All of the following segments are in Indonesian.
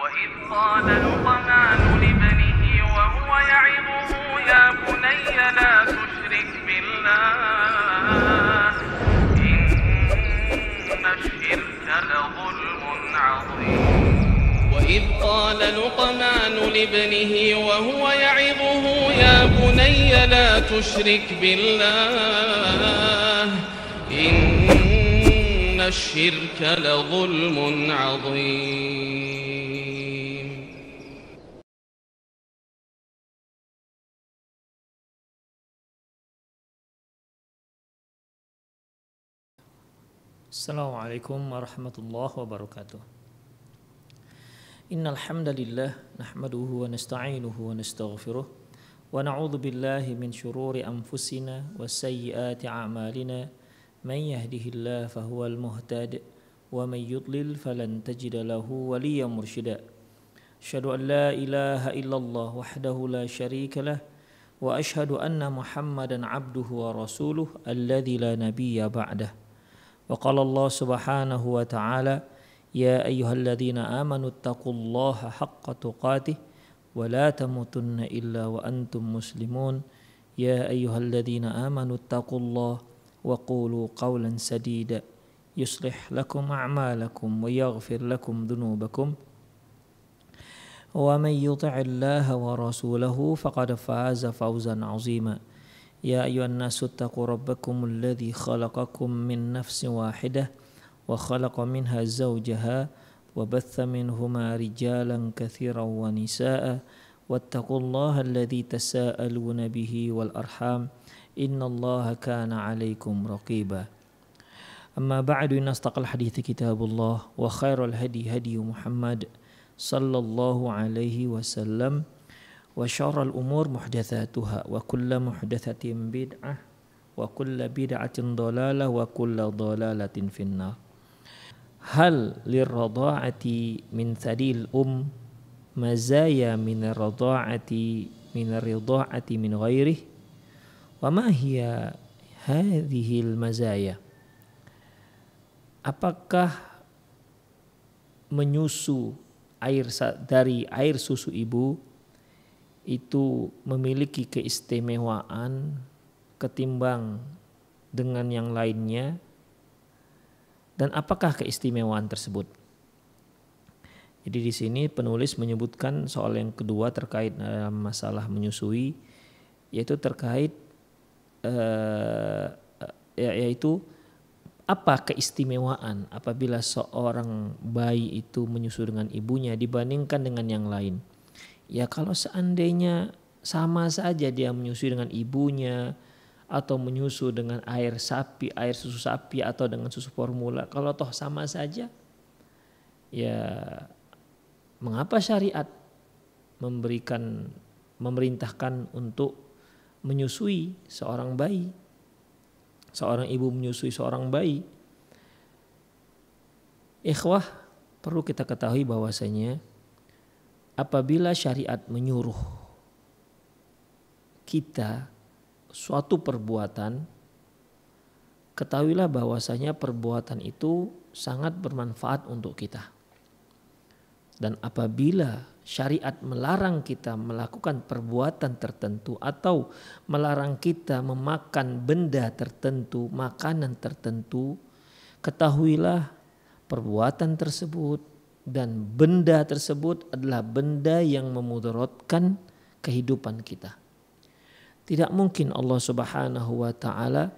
وإذ قال لقمان لابنه وهو يعظه يا بني لا تشرك بالله إن الشرك لظلم عظيم إذ قال لقمان لابنه وهو يعظه يا بني لا تشرك بالله إن الشرك لظلم عظيم السلام عليكم ورحمة الله وبركاته إن الحمد لله نحمده ونستعينه ونستغفره ونعوذ بالله من شرور أنفسنا وسيئات أعمالنا من يهده الله فهو المهتد ومن يضلل فلن تجد له وليا مرشدا أشهد أن لا إله إلا الله وحده لا شريك له وأشهد أن محمدا عبده ورسوله الذي لا نبي بعده وقال الله سبحانه وتعالى يا أيها الذين آمنوا اتقوا الله حق تقاته ولا تموتن إلا وأنتم مسلمون يا أيها الذين آمنوا اتقوا الله وقولوا قولا سديدا يصلح لكم أعمالكم ويغفر لكم ذنوبكم ومن يطع الله ورسوله فقد فاز فوزا عظيما يا أيها الناس اتقوا ربكم الذي خلقكم من نفس واحدة وخلق منها زوجها وبث منهما رجالا كثيرا ونساء واتقوا الله الذي تساءلون به والأرحام إن الله كان عليكم رقيبا أما بعد إن أصدق الحديث كتاب الله وخير الهدي هدي محمد صلى الله عليه وسلم وشر الأمور محدثاتها وكل محدثة بدعة وكل بدعة ضلالة وكل ضلالة في النار هل للرضاعة من ثدي الأم مزايا من الرضاعة من الرضاعة من غيره وما هي هذه المزايا apakah menyusu air dari air susu ibu itu memiliki keistimewaan ketimbang dengan yang lainnya dan apakah keistimewaan tersebut jadi di sini penulis menyebutkan soal yang kedua terkait dalam masalah menyusui yaitu terkait eh, ya, yaitu apa keistimewaan apabila seorang bayi itu menyusui dengan ibunya dibandingkan dengan yang lain Ya kalau seandainya sama saja dia menyusui dengan ibunya atau menyusu dengan air sapi, air susu sapi atau dengan susu formula. Kalau toh sama saja ya mengapa syariat memberikan memerintahkan untuk menyusui seorang bayi? Seorang ibu menyusui seorang bayi. Ikhwah, perlu kita ketahui bahwasanya apabila syariat menyuruh kita suatu perbuatan ketahuilah bahwasanya perbuatan itu sangat bermanfaat untuk kita dan apabila syariat melarang kita melakukan perbuatan tertentu atau melarang kita memakan benda tertentu, makanan tertentu, ketahuilah perbuatan tersebut dan benda tersebut adalah benda yang memudaratkan kehidupan kita. Tidak mungkin Allah Subhanahu wa taala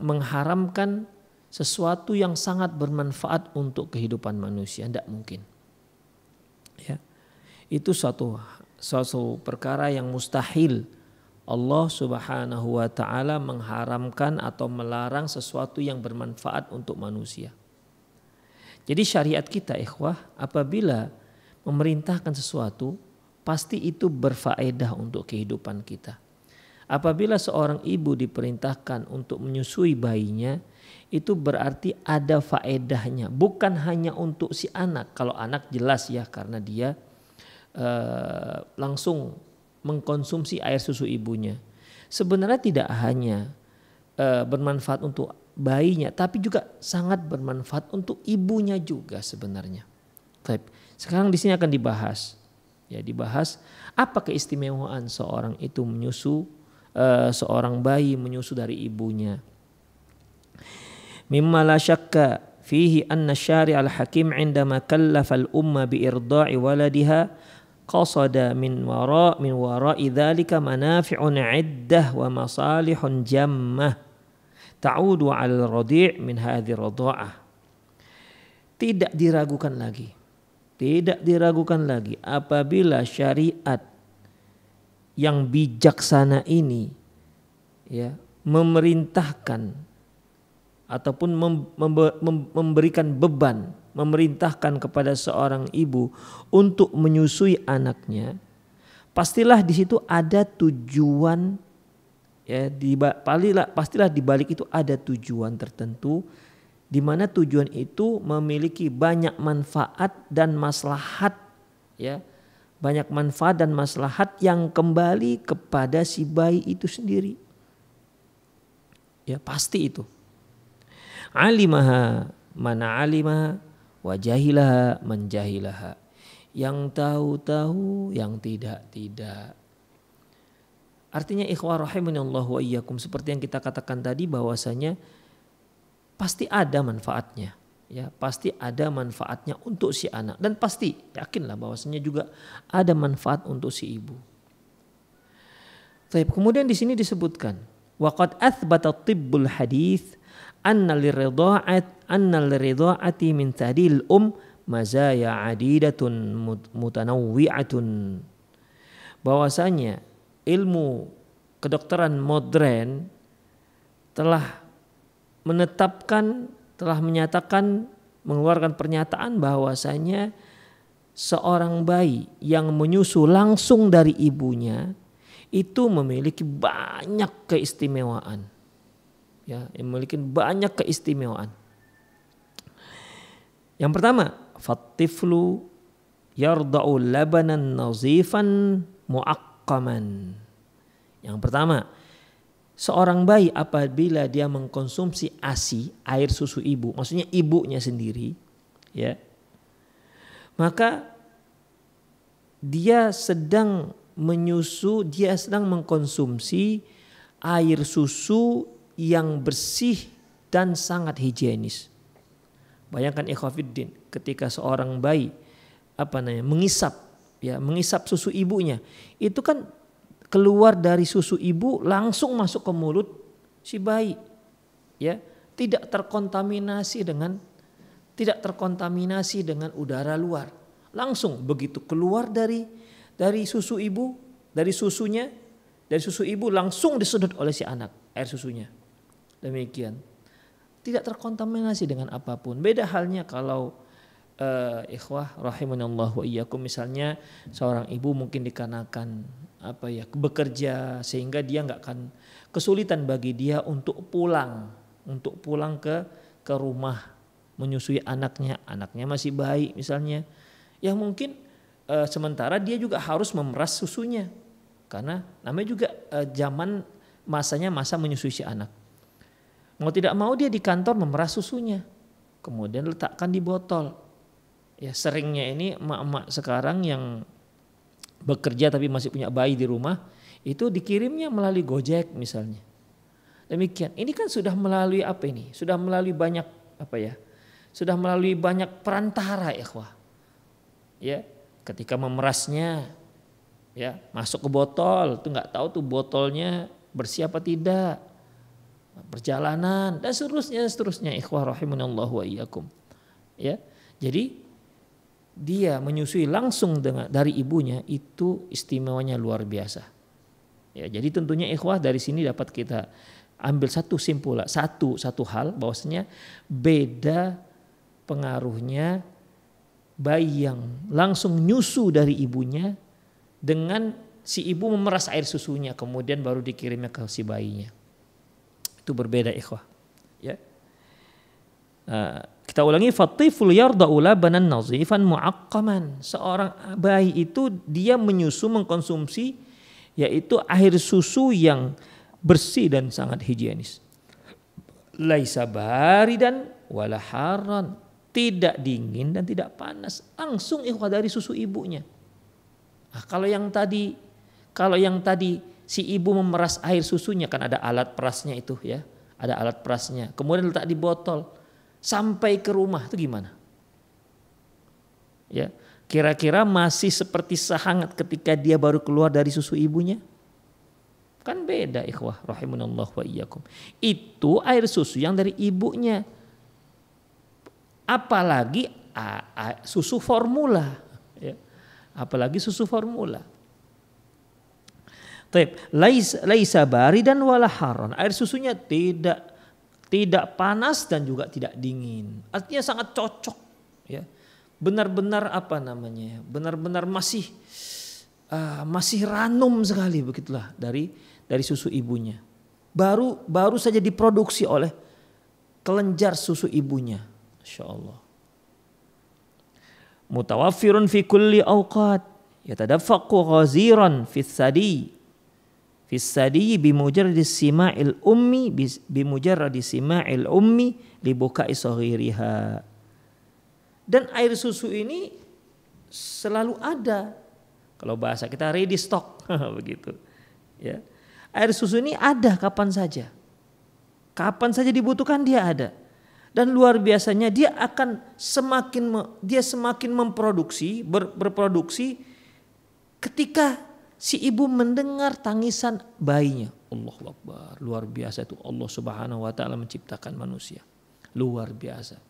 mengharamkan sesuatu yang sangat bermanfaat untuk kehidupan manusia, tidak mungkin. Ya. Itu suatu suatu perkara yang mustahil Allah Subhanahu wa taala mengharamkan atau melarang sesuatu yang bermanfaat untuk manusia. Jadi syariat kita ikhwah apabila memerintahkan sesuatu pasti itu berfaedah untuk kehidupan kita. Apabila seorang ibu diperintahkan untuk menyusui bayinya, itu berarti ada faedahnya, bukan hanya untuk si anak. Kalau anak jelas ya karena dia eh, langsung mengkonsumsi air susu ibunya. Sebenarnya tidak hanya eh, bermanfaat untuk bayinya, tapi juga sangat bermanfaat untuk ibunya juga sebenarnya. Baik, sekarang di sini akan dibahas, ya dibahas apa keistimewaan seorang itu menyusu uh, seorang bayi menyusu dari ibunya. Mimma la syakka fihi anna syari al-hakim indama kallafa al-umma bi irda'i waladiha qasada min wara min wara'i dzalika manafi'un iddah wa masalihun jammah ta'udu 'ala radhi' min hadhi radha'ah. Tidak diragukan lagi. Tidak diragukan lagi apabila syariat yang bijaksana ini ya memerintahkan ataupun memberikan beban memerintahkan kepada seorang ibu untuk menyusui anaknya pastilah di situ ada tujuan ya di pastilah pastilah di balik itu ada tujuan tertentu di mana tujuan itu memiliki banyak manfaat dan maslahat ya banyak manfaat dan maslahat yang kembali kepada si bayi itu sendiri ya pasti itu alimaha mana alimaha wajahilaha menjahilaha yang tahu tahu yang tidak tidak Artinya ikhwah rahimunallah wa iyyakum seperti yang kita katakan tadi bahwasanya pasti ada manfaatnya ya pasti ada manfaatnya untuk si anak dan pasti yakinlah bahwasanya juga ada manfaat untuk si ibu. Tapi Kemudian di sini disebutkan waqad athbata tibbul hadis anna liridha'at anna liridha'ati min tadil um mazaya adidatun mutanawwi'atun bahwasanya ilmu kedokteran modern telah menetapkan, telah menyatakan, mengeluarkan pernyataan bahwasanya seorang bayi yang menyusu langsung dari ibunya itu memiliki banyak keistimewaan. Ya, memiliki banyak keistimewaan. Yang pertama, fatiflu yarda'u labanan nazifan mu'ak muharraman. Yang pertama, seorang bayi apabila dia mengkonsumsi ASI, air susu ibu, maksudnya ibunya sendiri, ya. Maka dia sedang menyusu, dia sedang mengkonsumsi air susu yang bersih dan sangat higienis. Bayangkan ikhwafiddin ketika seorang bayi apa namanya mengisap ya mengisap susu ibunya itu kan keluar dari susu ibu langsung masuk ke mulut si bayi ya tidak terkontaminasi dengan tidak terkontaminasi dengan udara luar langsung begitu keluar dari dari susu ibu dari susunya dari susu ibu langsung disedot oleh si anak air susunya demikian tidak terkontaminasi dengan apapun beda halnya kalau uh, ikhwah Allah wa iyyakum misalnya seorang ibu mungkin dikarenakan apa ya bekerja sehingga dia nggak akan kesulitan bagi dia untuk pulang untuk pulang ke ke rumah menyusui anaknya anaknya masih bayi misalnya ya mungkin uh, sementara dia juga harus memeras susunya karena namanya juga uh, zaman masanya masa menyusui si anak mau tidak mau dia di kantor memeras susunya kemudian letakkan di botol ya seringnya ini emak-emak sekarang yang bekerja tapi masih punya bayi di rumah itu dikirimnya melalui Gojek misalnya. Demikian. Ini kan sudah melalui apa ini? Sudah melalui banyak apa ya? Sudah melalui banyak perantara ikhwah. Ya, ketika memerasnya ya, masuk ke botol, tuh nggak tahu tuh botolnya bersih apa tidak. Perjalanan dan seterusnya seterusnya ikhwah rahimanallahu wa iyyakum. Ya. Jadi dia menyusui langsung dengan dari ibunya itu istimewanya luar biasa. Ya, jadi tentunya ikhwah dari sini dapat kita ambil satu simpul, satu satu hal bahwasanya beda pengaruhnya bayi yang langsung nyusu dari ibunya dengan si ibu memeras air susunya kemudian baru dikirimnya ke si bayinya. Itu berbeda ikhwah. Ya. Uh, kita ulangi fatiful yarda'u labanan nazifan muaqqaman. Seorang bayi itu dia menyusu mengkonsumsi yaitu air susu yang bersih dan sangat higienis. Laisa baridan wala haran. Tidak dingin dan tidak panas. Langsung ikhwa dari susu ibunya. Nah, kalau yang tadi kalau yang tadi si ibu memeras air susunya kan ada alat perasnya itu ya. Ada alat perasnya. Kemudian letak di botol sampai ke rumah itu gimana? Ya, kira-kira masih seperti sehangat ketika dia baru keluar dari susu ibunya? Kan beda ikhwah rahimunallah wa iyyakum. Itu air susu yang dari ibunya. Apalagi susu formula. Ya. Apalagi susu formula. Taib, laisa, laisa bari dan wala haron. Air susunya tidak tidak panas dan juga tidak dingin. Artinya sangat cocok ya. Benar-benar apa namanya? Ya, benar-benar masih uh, masih ranum sekali begitulah dari dari susu ibunya. Baru baru saja diproduksi oleh kelenjar susu ibunya. Masya Allah. Mutawafirun fi kulli awqat. Yatadaffaqu ghaziran fi sadi Fisadi bimujar di Sima il ummi bimujar di Sima il ummi dibuka isohiriha Dan air susu ini selalu ada. Kalau bahasa kita ready stock begitu. Ya. Air susu ini ada kapan saja. Kapan saja dibutuhkan dia ada. Dan luar biasanya dia akan semakin dia semakin memproduksi, ber, berproduksi ketika si ibu mendengar tangisan bayinya. Allah Akbar, luar biasa itu Allah Subhanahu wa taala menciptakan manusia. Luar biasa.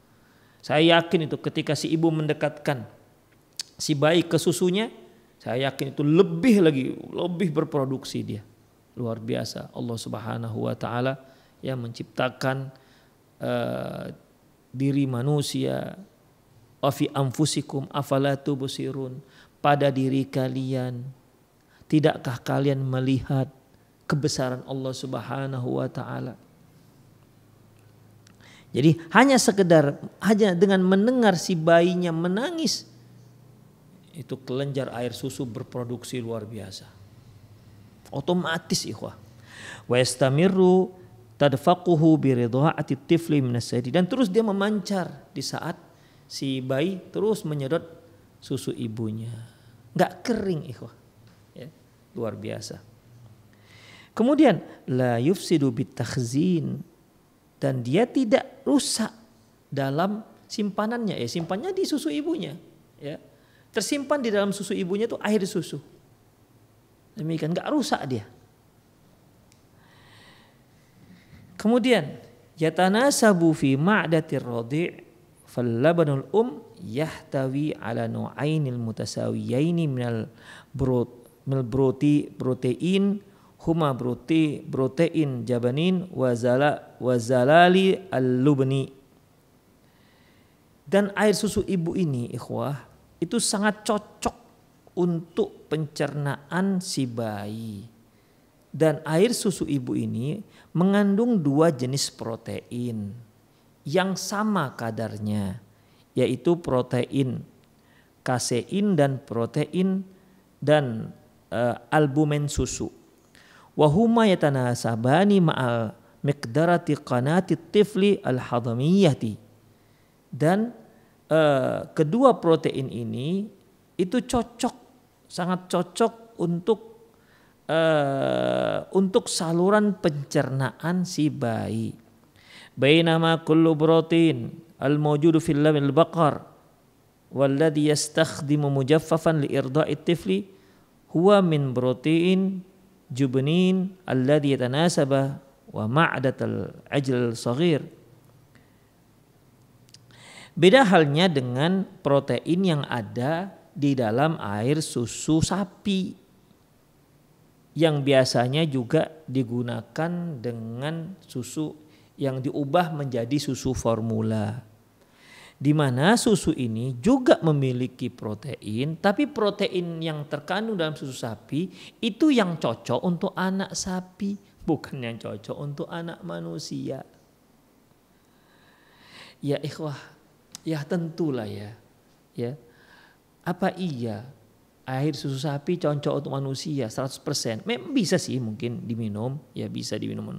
Saya yakin itu ketika si ibu mendekatkan si bayi ke susunya, saya yakin itu lebih lagi, lebih berproduksi dia. Luar biasa Allah Subhanahu wa taala yang menciptakan uh, diri manusia. Afi anfusikum afalatu pada diri kalian Tidakkah kalian melihat kebesaran Allah Subhanahu wa taala? Jadi hanya sekedar hanya dengan mendengar si bayinya menangis itu kelenjar air susu berproduksi luar biasa. Otomatis ikhwah. Wa yastamirru tadfaquhu biridhaati tifli minasayidi dan terus dia memancar di saat si bayi terus menyedot susu ibunya. Enggak kering ikhwah luar biasa. Kemudian la yufsidu bitakhzin dan dia tidak rusak dalam simpanannya ya simpannya di susu ibunya ya tersimpan di dalam susu ibunya itu air susu demikian nggak rusak dia kemudian yatanasabu fi ma'datir radi' fallabanul um yahtawi ala nu'ainil mutasawiyaini minal brut mil protein huma broti protein jabanin wazala wazalali al-lubni dan air susu ibu ini ikhwah itu sangat cocok untuk pencernaan si bayi dan air susu ibu ini mengandung dua jenis protein yang sama kadarnya yaitu protein kasein dan protein dan uh, albumen susu. Wahuma yatanasabani ma'al miqdarati qanati tifli al-hadamiyati. Dan uh, kedua protein ini itu cocok, sangat cocok untuk uh, untuk saluran pencernaan si bayi. Bainama kullu protein al-mawjudu fil lamil baqar walladhi yastakhdimu mujaffafan li irda'i tifli huwa min protein jubnin alladhi yatanasaba wa ma'datal ajl saghir. Beda halnya dengan protein yang ada di dalam air susu sapi yang biasanya juga digunakan dengan susu yang diubah menjadi susu formula di mana susu ini juga memiliki protein, tapi protein yang terkandung dalam susu sapi itu yang cocok untuk anak sapi, bukan yang cocok untuk anak manusia. Ya ikhwah, ya tentulah ya. Ya. Apa iya air susu sapi cocok untuk manusia 100%. Memang bisa sih mungkin diminum, ya bisa diminum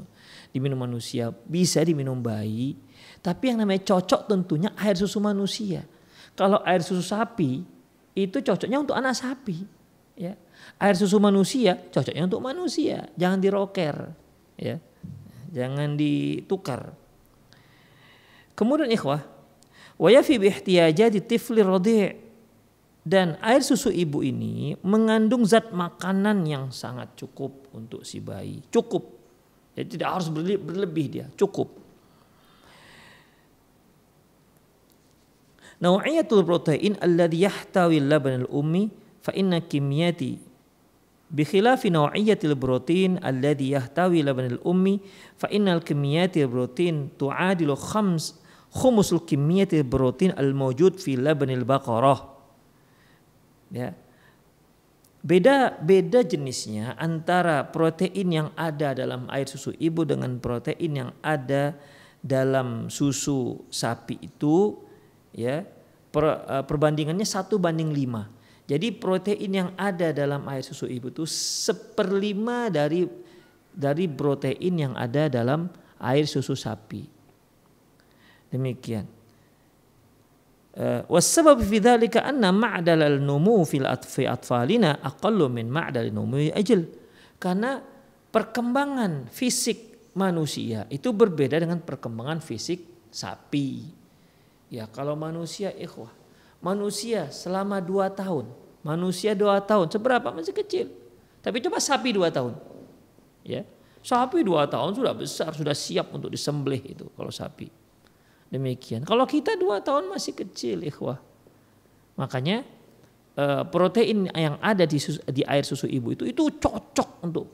diminum manusia, bisa diminum bayi. Tapi yang namanya cocok tentunya air susu manusia. Kalau air susu sapi itu cocoknya untuk anak sapi, ya. Air susu manusia cocoknya untuk manusia, jangan diroker, ya. Jangan ditukar. Kemudian ikhwah, wa yafi biihtiyajati tifli radhi' Dan air susu ibu ini mengandung zat makanan yang sangat cukup untuk si bayi. Cukup. Jadi tidak harus berlebih dia, cukup. Nau'iyatul protein alladhi yahtawi laban al-ummi fa inna kimyati bi khilafi nau'iyatil protein alladhi yahtawi laban al-ummi fa al kimyati protein tu'adilu khams khumusul kimyati protein al-mawjud fi labanil baqarah Ya. Beda beda jenisnya antara protein yang ada dalam air susu ibu dengan protein yang ada dalam susu sapi itu ya per, e, perbandingannya satu banding lima Jadi protein yang ada dalam air susu ibu itu seperlima dari dari protein yang ada dalam air susu sapi. Demikian. والسبب في ذلك أن معدل النمو في أطفالنا أقل من معدل النمو أجل karena perkembangan fisik manusia itu berbeda dengan perkembangan fisik sapi. Ya kalau manusia ikhwah, manusia selama dua tahun, manusia dua tahun, seberapa masih kecil. Tapi coba sapi dua tahun. Ya, sapi dua tahun sudah besar, sudah siap untuk disembelih itu kalau sapi. Demikian. Kalau kita dua tahun masih kecil, ikhwah. Makanya eh, protein yang ada di, susu, di air susu ibu itu itu cocok untuk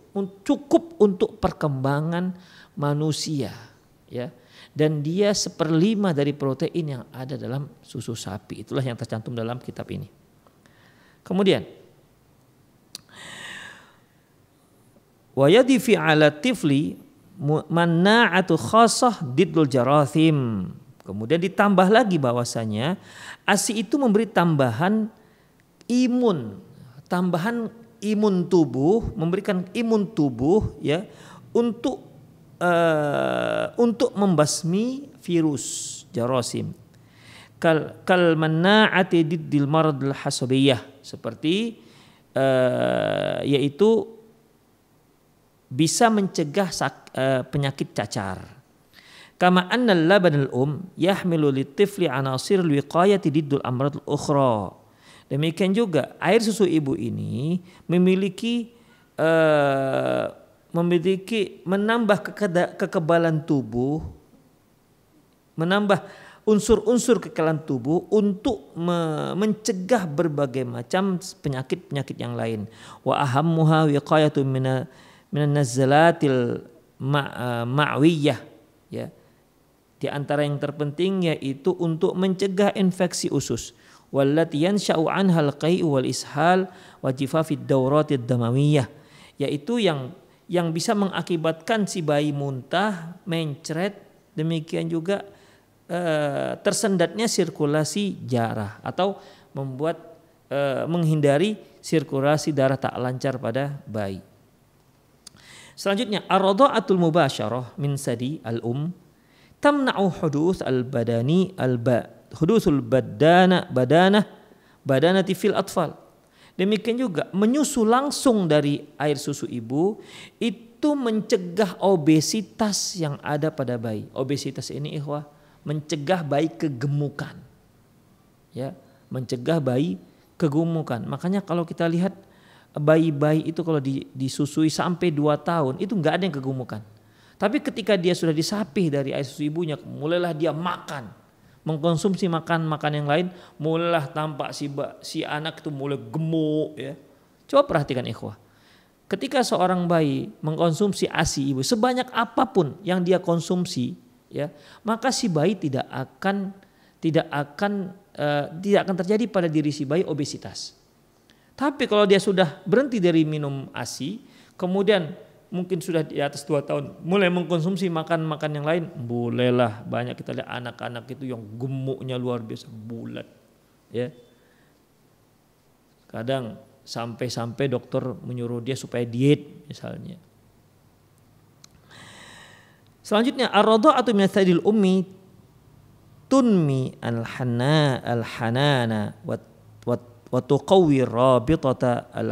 cukup untuk perkembangan manusia, ya. Dan dia seperlima dari protein yang ada dalam susu sapi. Itulah yang tercantum dalam kitab ini. Kemudian wayadi fi ala tifli manna'atu khasah didul jarathim Kemudian ditambah lagi bahwasanya ASI itu memberi tambahan imun, tambahan imun tubuh, memberikan imun tubuh ya untuk uh, untuk membasmi virus jarosim. Kal kal mana'ati diddil maradil hasabiyah seperti uh, yaitu bisa mencegah sak, uh, penyakit cacar Kama anna al um yahmilu litifli anasir liqayati diddul al ukhra. Demikian juga air susu ibu ini memiliki uh, memiliki menambah kekeda, kekebalan tubuh menambah unsur-unsur kekebalan tubuh untuk me mencegah berbagai macam penyakit-penyakit yang lain. Wa ahammuha wiqayatu minan nazzalatil eh, ma'wiyah ya. Di antara yang terpenting yaitu untuk mencegah infeksi usus. Wallati yansha'u anhal qai'u wal ishal wa jifafid dauratid damawiyah. Yaitu yang yang bisa mengakibatkan si bayi muntah, mencret, demikian juga e, tersendatnya sirkulasi darah atau membuat e, menghindari sirkulasi darah tak lancar pada bayi. Selanjutnya, ar atul mubasyarah min sadi al-um tamna'u hudus al-badani al-ba hudusul badana badana badanati fil atfal demikian juga menyusu langsung dari air susu ibu itu mencegah obesitas yang ada pada bayi obesitas ini ikhwah mencegah bayi kegemukan ya mencegah bayi kegemukan makanya kalau kita lihat bayi-bayi itu kalau disusui sampai 2 tahun itu nggak ada yang kegemukan tapi ketika dia sudah disapih dari air susu ibunya, mulailah dia makan, mengkonsumsi makan-makan yang lain, mulailah tampak si si anak itu mulai gemuk ya. Coba perhatikan ikhwah. Ketika seorang bayi mengkonsumsi ASI ibu sebanyak apapun yang dia konsumsi ya, maka si bayi tidak akan tidak akan uh, tidak akan terjadi pada diri si bayi obesitas. Tapi kalau dia sudah berhenti dari minum ASI, kemudian mungkin sudah di atas dua tahun mulai mengkonsumsi makan-makan yang lain bolehlah banyak kita lihat anak-anak itu yang gemuknya luar biasa bulat ya kadang sampai-sampai dokter menyuruh dia supaya diet misalnya selanjutnya arrodo atau minasadil ummi tunmi al-hana al-hanana wat rabitata al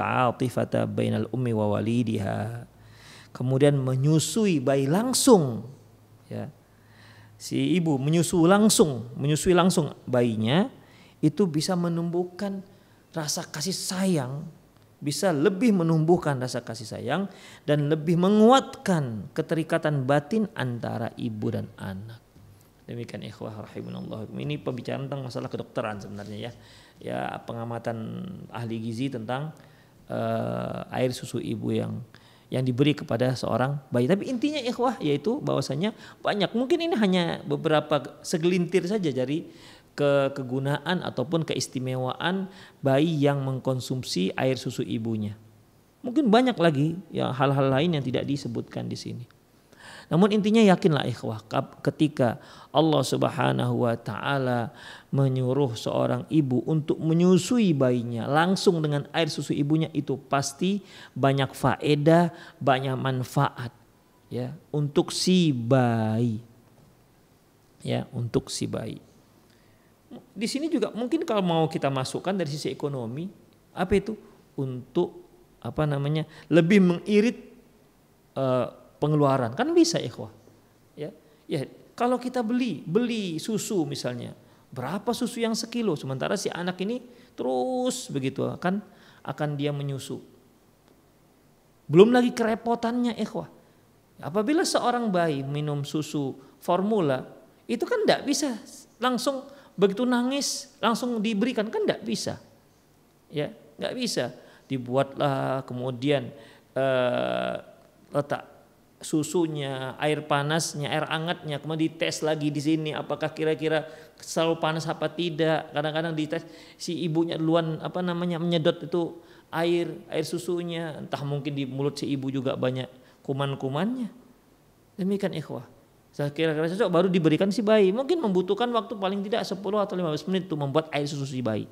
bainal ummi wa walidihah kemudian menyusui bayi langsung ya si ibu menyusui langsung menyusui langsung bayinya itu bisa menumbuhkan rasa kasih sayang bisa lebih menumbuhkan rasa kasih sayang dan lebih menguatkan keterikatan batin antara ibu dan anak demikian ikhwah rahimunallah ini pembicaraan tentang masalah kedokteran sebenarnya ya ya pengamatan ahli gizi tentang uh, air susu ibu yang yang diberi kepada seorang bayi. Tapi intinya ikhwah yaitu bahwasanya banyak mungkin ini hanya beberapa segelintir saja dari ke kegunaan ataupun keistimewaan bayi yang mengkonsumsi air susu ibunya. Mungkin banyak lagi ya hal-hal lain yang tidak disebutkan di sini. Namun intinya yakinlah ikhwah ketika Allah Subhanahu wa taala menyuruh seorang ibu untuk menyusui bayinya langsung dengan air susu ibunya itu pasti banyak faedah, banyak manfaat ya untuk si bayi. Ya, untuk si bayi. Di sini juga mungkin kalau mau kita masukkan dari sisi ekonomi, apa itu? Untuk apa namanya? lebih mengirit eh, pengeluaran kan bisa ikhwah ya ya kalau kita beli beli susu misalnya berapa susu yang sekilo sementara si anak ini terus begitu akan akan dia menyusu belum lagi kerepotannya ikhwah apabila seorang bayi minum susu formula itu kan tidak bisa langsung begitu nangis langsung diberikan kan tidak bisa ya nggak bisa dibuatlah kemudian uh, letak susunya, air panasnya, air hangatnya, kemudian dites lagi di sini apakah kira-kira selalu panas apa tidak. Kadang-kadang dites si ibunya duluan apa namanya menyedot itu air, air susunya, entah mungkin di mulut si ibu juga banyak kuman-kumannya. Demikian ikhwah. Saya kira-kira cocok baru diberikan si bayi. Mungkin membutuhkan waktu paling tidak 10 atau 15 menit untuk membuat air susu si bayi.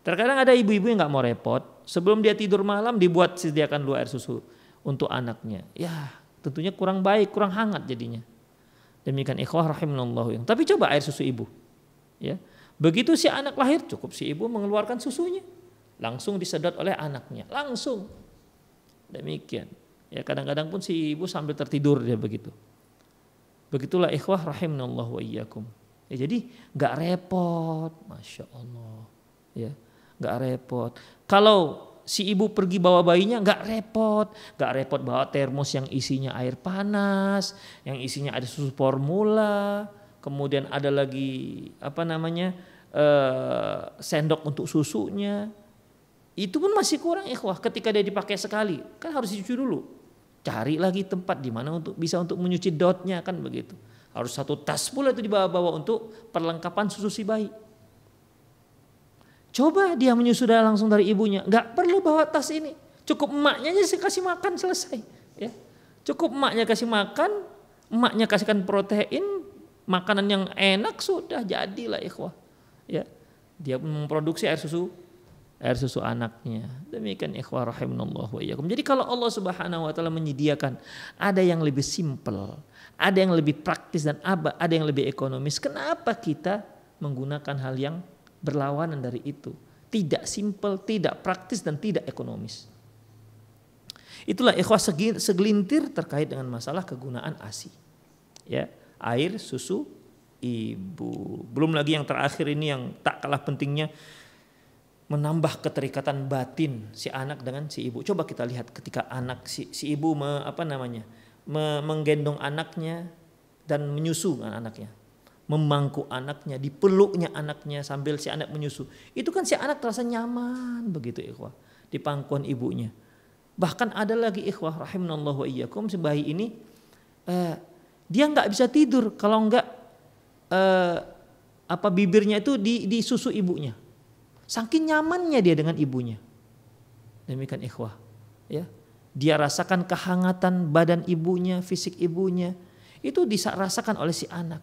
Terkadang ada ibu-ibu yang nggak mau repot, sebelum dia tidur malam dibuat sediakan dua air susu untuk anaknya. Ya, tentunya kurang baik, kurang hangat jadinya. Demikian ikhwah rahimallahu yang. Tapi coba air susu ibu. Ya. Begitu si anak lahir cukup si ibu mengeluarkan susunya. Langsung disedot oleh anaknya, langsung. Demikian. Ya kadang-kadang pun si ibu sambil tertidur dia begitu. Begitulah ikhwah rahimallahu wa iyyakum. Ya, jadi nggak repot, masya Allah. Ya, nggak repot. Kalau si ibu pergi bawa bayinya nggak repot, nggak repot bawa termos yang isinya air panas, yang isinya ada susu formula, kemudian ada lagi apa namanya eh, sendok untuk susunya. Itu pun masih kurang ikhwah ketika dia dipakai sekali, kan harus dicuci dulu. Cari lagi tempat di mana untuk bisa untuk menyuci dotnya kan begitu. Harus satu tas pula itu dibawa-bawa untuk perlengkapan susu si bayi. Coba dia menyusui langsung dari ibunya. Nggak perlu bawa tas ini. Cukup emaknya aja kasih makan selesai. Ya. Cukup emaknya kasih makan, emaknya kasihkan protein, makanan yang enak sudah jadilah ikhwah. Ya. Dia memproduksi air susu air susu anaknya. Demikian ikhwah rahimunallah wa iyyakum. Jadi kalau Allah Subhanahu wa taala menyediakan ada yang lebih simpel, ada yang lebih praktis dan ada yang lebih ekonomis, kenapa kita menggunakan hal yang berlawanan dari itu. Tidak simpel, tidak praktis dan tidak ekonomis. Itulah ikhwas segelintir terkait dengan masalah kegunaan ASI. Ya, air, susu, ibu. Belum lagi yang terakhir ini yang tak kalah pentingnya menambah keterikatan batin si anak dengan si ibu. Coba kita lihat ketika anak si, si ibu me, apa namanya? Me, menggendong anaknya dan menyusu anaknya memangku anaknya, dipeluknya anaknya sambil si anak menyusu. Itu kan si anak terasa nyaman begitu ikhwah di pangkuan ibunya. Bahkan ada lagi ikhwah rahimanallahu wa iyyakum si bayi ini eh, dia nggak bisa tidur kalau nggak eh, apa bibirnya itu di, di susu ibunya. Saking nyamannya dia dengan ibunya. Demikian ikhwah. Ya. Dia rasakan kehangatan badan ibunya, fisik ibunya. Itu dirasakan oleh si anak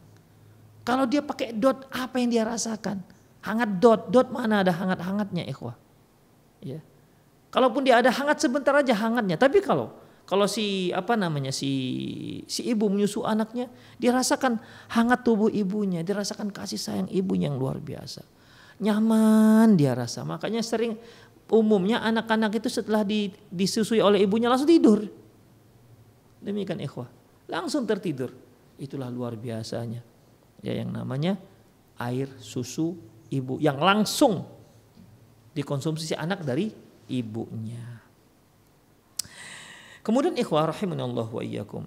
kalau dia pakai dot, apa yang dia rasakan? Hangat dot, dot mana ada hangat-hangatnya ikhwah. Ya. Kalaupun dia ada hangat sebentar aja hangatnya, tapi kalau kalau si apa namanya si si ibu menyusu anaknya, dia rasakan hangat tubuh ibunya, dia rasakan kasih sayang ibunya yang luar biasa. Nyaman dia rasa. Makanya sering umumnya anak-anak itu setelah di, disusui oleh ibunya langsung tidur. Demikian ikhwah. Langsung tertidur. Itulah luar biasanya ya yang namanya air susu ibu yang langsung dikonsumsi si anak dari ibunya. Kemudian ikhwah rahimunallahu wa iyyakum.